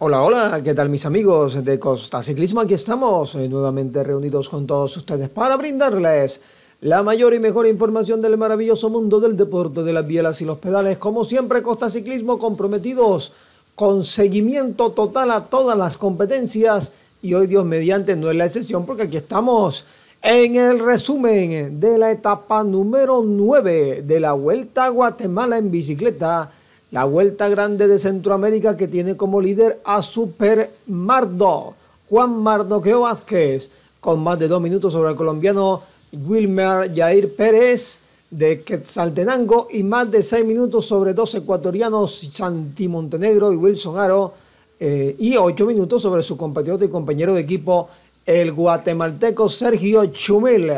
Hola, hola, ¿qué tal mis amigos de Costa Ciclismo? Aquí estamos eh, nuevamente reunidos con todos ustedes para brindarles la mayor y mejor información del maravilloso mundo del deporte de las bielas y los pedales. Como siempre, Costa Ciclismo comprometidos con seguimiento total a todas las competencias y hoy Dios mediante no es la excepción porque aquí estamos en el resumen de la etapa número 9 de la Vuelta a Guatemala en bicicleta la Vuelta Grande de Centroamérica que tiene como líder a Super Mardo, Juan Mardoqueo Vázquez, con más de dos minutos sobre el colombiano Wilmer Jair Pérez de Quetzaltenango y más de seis minutos sobre dos ecuatorianos Santi Montenegro y Wilson Aro eh, y ocho minutos sobre su compatriota y compañero de equipo el guatemalteco Sergio Chumil...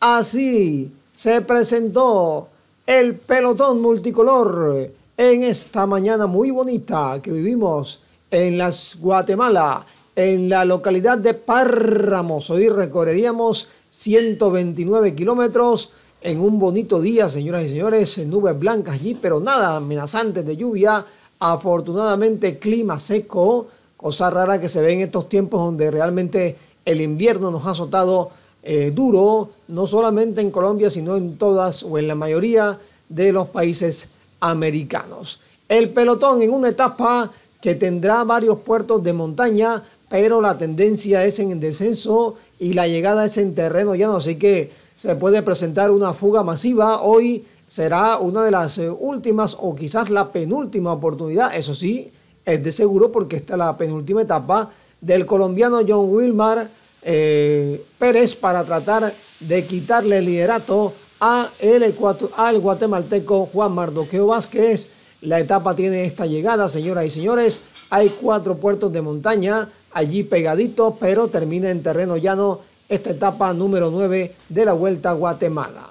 Así se presentó el pelotón multicolor en esta mañana muy bonita que vivimos en las Guatemala, en la localidad de Párramos. Hoy recorreríamos 129 kilómetros en un bonito día, señoras y señores, nubes blancas allí, pero nada amenazantes de lluvia. Afortunadamente, clima seco, cosa rara que se ve en estos tiempos donde realmente el invierno nos ha azotado eh, duro, no solamente en Colombia, sino en todas o en la mayoría de los países americanos. El pelotón en una etapa que tendrá varios puertos de montaña, pero la tendencia es en descenso y la llegada es en terreno llano, así que se puede presentar una fuga masiva. Hoy será una de las últimas o quizás la penúltima oportunidad, eso sí, es de seguro porque está la penúltima etapa del colombiano John Wilmar eh, Pérez para tratar de quitarle el liderato a el, al guatemalteco Juan Mardoqueo Vázquez. La etapa tiene esta llegada, señoras y señores. Hay cuatro puertos de montaña allí pegaditos, pero termina en terreno llano esta etapa número 9 de la Vuelta a Guatemala.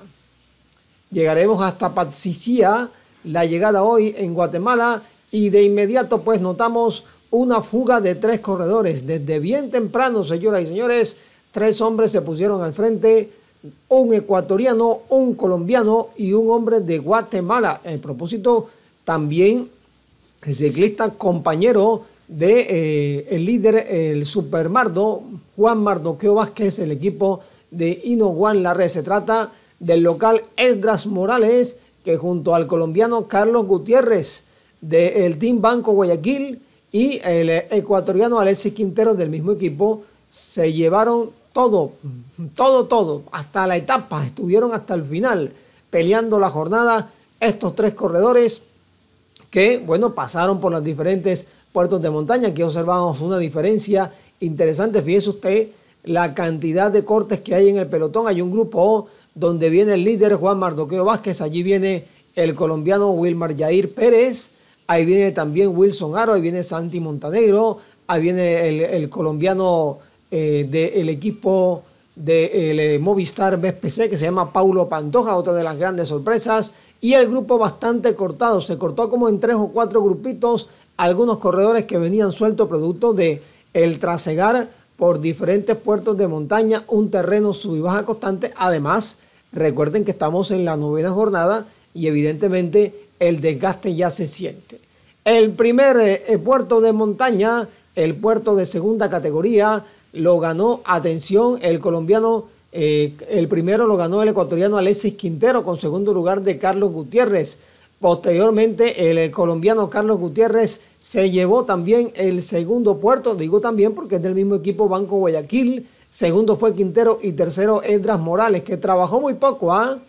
Llegaremos hasta Patsicía, la llegada hoy en Guatemala, y de inmediato pues notamos una fuga de tres corredores. Desde bien temprano, señoras y señores, tres hombres se pusieron al frente un ecuatoriano, un colombiano y un hombre de Guatemala. El propósito también el ciclista compañero de eh, el líder el supermardo Juan Mardoqueo Vázquez, el equipo de Juan Larre. Se trata del local Esdras Morales, que junto al colombiano Carlos Gutiérrez del Team Banco Guayaquil y el ecuatoriano Alexis Quintero del mismo equipo se llevaron todo, todo, todo, hasta la etapa, estuvieron hasta el final peleando la jornada estos tres corredores que, bueno, pasaron por los diferentes puertos de montaña. Aquí observamos una diferencia interesante. Fíjese usted la cantidad de cortes que hay en el pelotón. Hay un grupo donde viene el líder Juan Mardoqueo Vázquez, allí viene el colombiano Wilmar Yair Pérez, ahí viene también Wilson Aro, ahí viene Santi Montanegro, ahí viene el colombiano eh, del equipo de eh, Movistar BPC que se llama Paulo Pantoja, otra de las grandes sorpresas. Y el grupo bastante cortado, se cortó como en tres o cuatro grupitos algunos corredores que venían sueltos producto de el trasegar por diferentes puertos de montaña, un terreno sub y baja constante. Además, recuerden que estamos en la novena jornada y evidentemente el desgaste ya se siente. El primer eh, puerto de montaña, el puerto de segunda categoría, lo ganó, atención, el colombiano, eh, el primero lo ganó el ecuatoriano Alexis Quintero con segundo lugar de Carlos Gutiérrez. Posteriormente, el eh, colombiano Carlos Gutiérrez se llevó también el segundo puerto, digo también porque es del mismo equipo Banco Guayaquil. Segundo fue Quintero y tercero Edras Morales, que trabajó muy poco. ¿ah?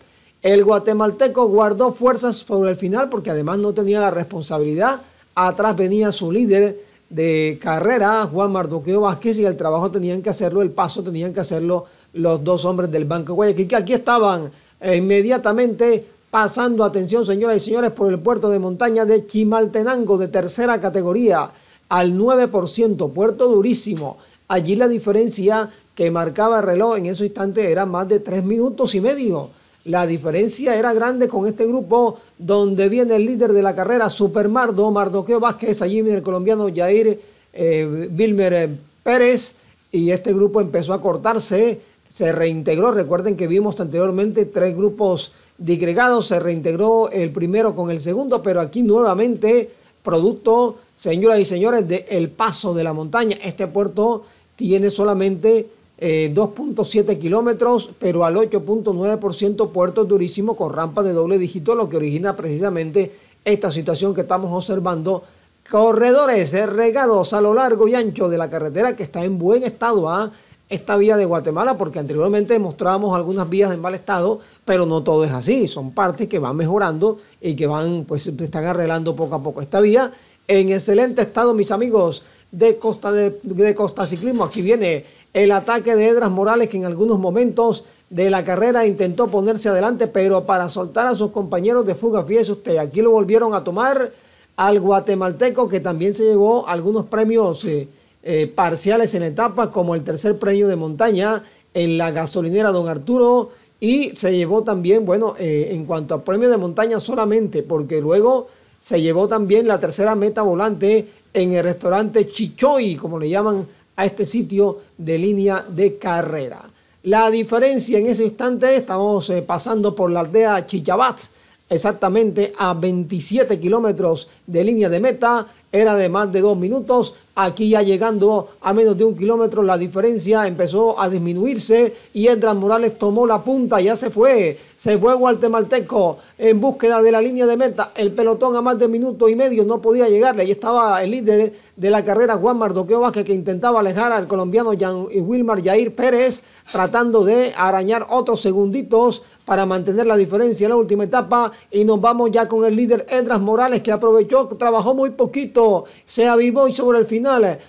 El guatemalteco guardó fuerzas sobre el final porque además no tenía la responsabilidad. Atrás venía su líder de carrera, Juan Marduqueo Vázquez, y el trabajo tenían que hacerlo, el paso tenían que hacerlo los dos hombres del Banco Guayaquil, que aquí estaban eh, inmediatamente pasando, atención señoras y señores, por el puerto de montaña de Chimaltenango de tercera categoría al 9%, puerto durísimo. Allí la diferencia que marcaba el reloj en ese instante era más de tres minutos y medio la diferencia era grande con este grupo donde viene el líder de la carrera, Supermardo, Mardoqueo Vázquez, allí viene el colombiano Jair Vilmer eh, eh, Pérez y este grupo empezó a cortarse, se reintegró, recuerden que vimos anteriormente tres grupos digregados, se reintegró el primero con el segundo, pero aquí nuevamente producto, señoras y señores, de El Paso de la Montaña. Este puerto tiene solamente 2.7 eh, kilómetros, pero al 8.9% puertos durísimo con rampa de doble dígito, lo que origina precisamente esta situación que estamos observando. Corredores regados a lo largo y ancho de la carretera que está en buen estado a ¿ah? esta vía de Guatemala, porque anteriormente mostrábamos algunas vías en mal estado, pero no todo es así, son partes que van mejorando y que van, pues se están arreglando poco a poco esta vía en excelente estado, mis amigos de Costa, de, Costa Ciclismo. Aquí viene el ataque de Edras Morales, que en algunos momentos de la carrera intentó ponerse adelante, pero para soltar a sus compañeros de fugas, fíjese usted, aquí lo volvieron a tomar al guatemalteco, que también se llevó algunos premios eh, eh, parciales en etapa, como el tercer premio de montaña en la gasolinera Don Arturo. Y se llevó también, bueno, eh, en cuanto a premio de montaña solamente, porque luego se llevó también la tercera meta volante en el restaurante Chichoy, como le llaman a este sitio de línea de carrera. La diferencia en ese instante, estamos eh, pasando por la aldea Chichabat, exactamente a 27 kilómetros de línea de meta, era de más de dos minutos, Aquí ya llegando a menos de un kilómetro, la diferencia empezó a disminuirse y Edras Morales tomó la punta, ya se fue. Se fue guatemalteco en búsqueda de la línea de meta. El pelotón a más de minuto y medio no podía llegarle. Ahí estaba el líder de la carrera, Juan Mardoqueo Vázquez, que intentaba alejar al colombiano y eh, Wilmar Jair Pérez, tratando de arañar otros segunditos para mantener la diferencia en la última etapa. Y nos vamos ya con el líder Edras Morales, que aprovechó, trabajó muy poquito, se avivó y sobre el final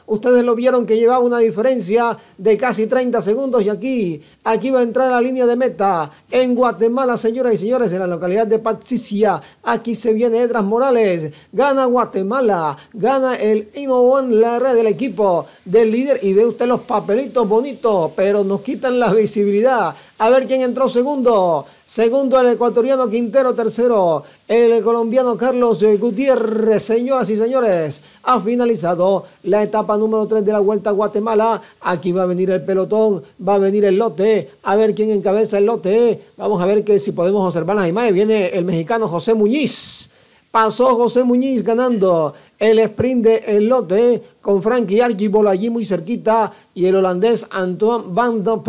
Ustedes lo vieron que llevaba una diferencia de casi 30 segundos y aquí, aquí va a entrar la línea de meta en Guatemala, señoras y señores, en la localidad de Patricia. Aquí se viene Edras Morales. Gana Guatemala, gana el one la red del equipo del líder y ve usted los papelitos bonitos, pero nos quitan la visibilidad a ver quién entró segundo. Segundo el ecuatoriano Quintero. Tercero el colombiano Carlos Gutiérrez. Señoras y señores, ha finalizado la etapa número 3 de la Vuelta a Guatemala. Aquí va a venir el pelotón, va a venir el lote. A ver quién encabeza el lote. Vamos a ver que si podemos observar las imágenes. Viene el mexicano José Muñiz. Pasó José Muñiz ganando el sprint del lote con Frankie Archibald allí muy cerquita y el holandés Antoine Van der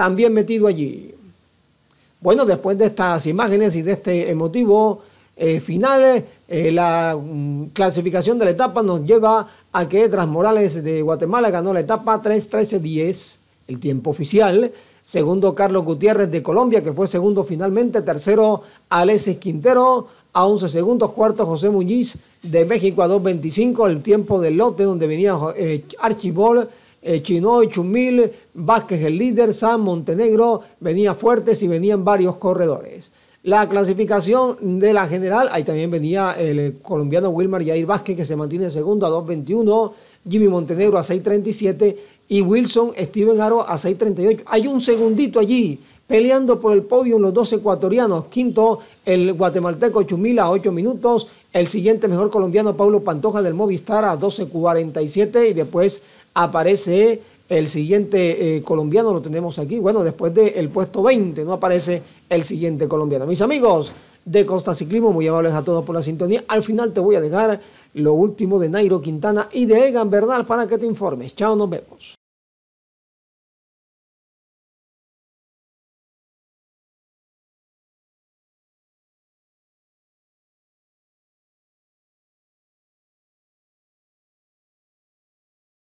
también metido allí. Bueno, después de estas imágenes y de este emotivo eh, final, eh, la mm, clasificación de la etapa nos lleva a que Tras Morales de Guatemala ganó la etapa 3-13-10, el tiempo oficial. Segundo, Carlos Gutiérrez de Colombia, que fue segundo finalmente. Tercero, Alexis Quintero a 11 segundos. Cuarto, José Muñiz de México a 2.25, el tiempo del lote donde venía Archibol eh, Archibald eh, Chinoy, Chumil, Vázquez el líder, San Montenegro, venía fuertes y venían varios corredores. La clasificación de la general, ahí también venía el eh, colombiano Wilmar Yair Vázquez que se mantiene segundo a 2.21, Jimmy Montenegro a 6.37 y Wilson Steven Aro a 6.38. Hay un segundito allí peleando por el podio los dos ecuatorianos. Quinto, el guatemalteco Chumila a 8 minutos. El siguiente mejor colombiano, Pablo Pantoja del Movistar a 12.47. Y después aparece el siguiente eh, colombiano, lo tenemos aquí. Bueno, después del puesto 20 no aparece el siguiente colombiano. Mis amigos de Costa Ciclismo. Muy amables a todos por la sintonía. Al final te voy a dejar lo último de Nairo Quintana y de Egan Bernal para que te informes. Chao, nos vemos.